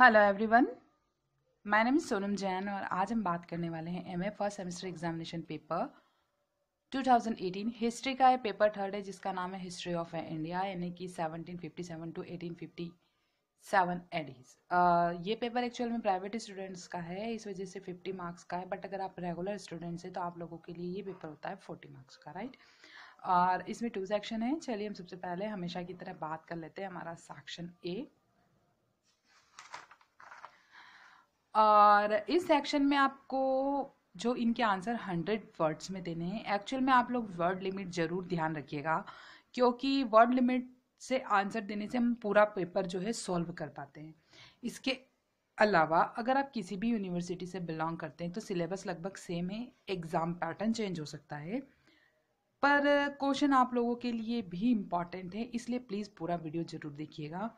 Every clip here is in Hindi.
hello everyone my name is Sonam Jain और आज हम बात करने वाले हैं M A first semester examination paper 2018 history का ये पेपर थर्ड है जिसका नाम है हिस्ट्री ऑफ इंडिया यानी कि 1757 टू 1857 एडीज ये पेपर एक्चुअल में प्राइवेट स्टूडेंट्स का है इस वजह से 50 मार्क्स का है बट अगर आप रेगुलर स्टूडेंट्स हैं तो आप लोगों के लिए ये पेपर होता है फोर्टी मार्क्स का राइट और इसमें टू सेक्शन है चलिए हम सबसे पहले हमेशा की तरह बात कर लेते हैं हमारा सेक्शन ए और इस सेक्शन में आपको जो इनके आंसर हंड्रेड वर्ड्स में देने हैं एक्चुअल में आप लोग वर्ड लिमिट ज़रूर ध्यान रखिएगा क्योंकि वर्ड लिमिट से आंसर देने से हम पूरा पेपर जो है सॉल्व कर पाते हैं इसके अलावा अगर आप किसी भी यूनिवर्सिटी से बिलोंग करते हैं तो सिलेबस लगभग सेम है एग्ज़ाम पैटर्न चेंज हो सकता है पर क्वेश्चन आप लोगों के लिए भी इम्पॉर्टेंट है इसलिए प्लीज़ पूरा वीडियो ज़रूर देखिएगा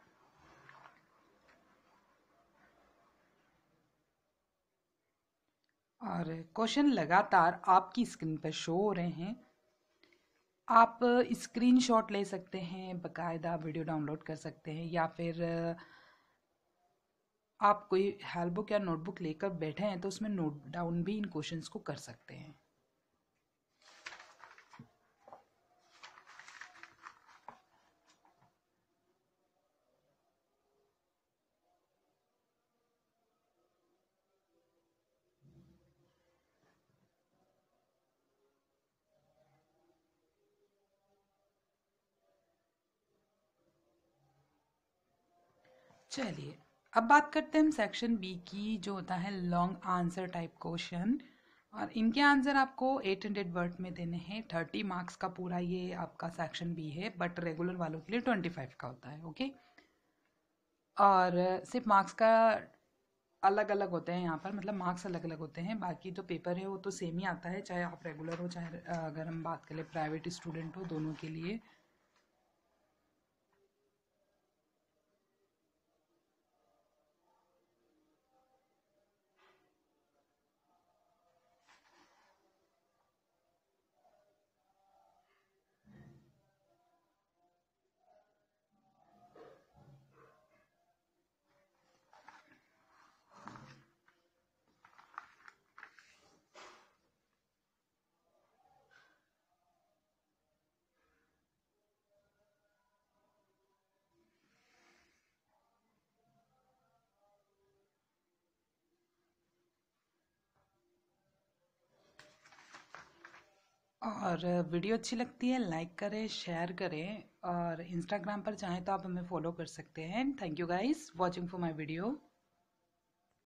और क्वेश्चन लगातार आपकी स्क्रीन पर शो हो रहे हैं आप स्क्रीनशॉट ले सकते हैं बकायदा वीडियो डाउनलोड कर सकते हैं या फिर आप कोई हेल्पबुक या नोटबुक लेकर बैठे हैं तो उसमें नोट डाउन भी इन क्वेश्चंस को कर सकते हैं चलिए अब बात करते हैं हम सेक्शन बी की जो होता है लॉन्ग आंसर टाइप क्वेश्चन और इनके आंसर आपको 800 वर्ड में देने हैं 30 मार्क्स का पूरा ये आपका सेक्शन बी है बट रेगुलर वालों के लिए 25 का होता है ओके और सिर्फ मार्क्स का अलग अलग होते हैं यहाँ पर मतलब मार्क्स अलग अलग होते हैं बाकी जो तो पेपर है वो तो सेम ही आता है चाहे आप रेगुलर हो चाहे अगर हम बात करें प्राइवेट स्टूडेंट हो दोनों के लिए और वीडियो अच्छी लगती है लाइक करें शेयर करें और इंस्टाग्राम पर चाहें तो आप हमें फॉलो कर सकते हैं thank you guys watching for my video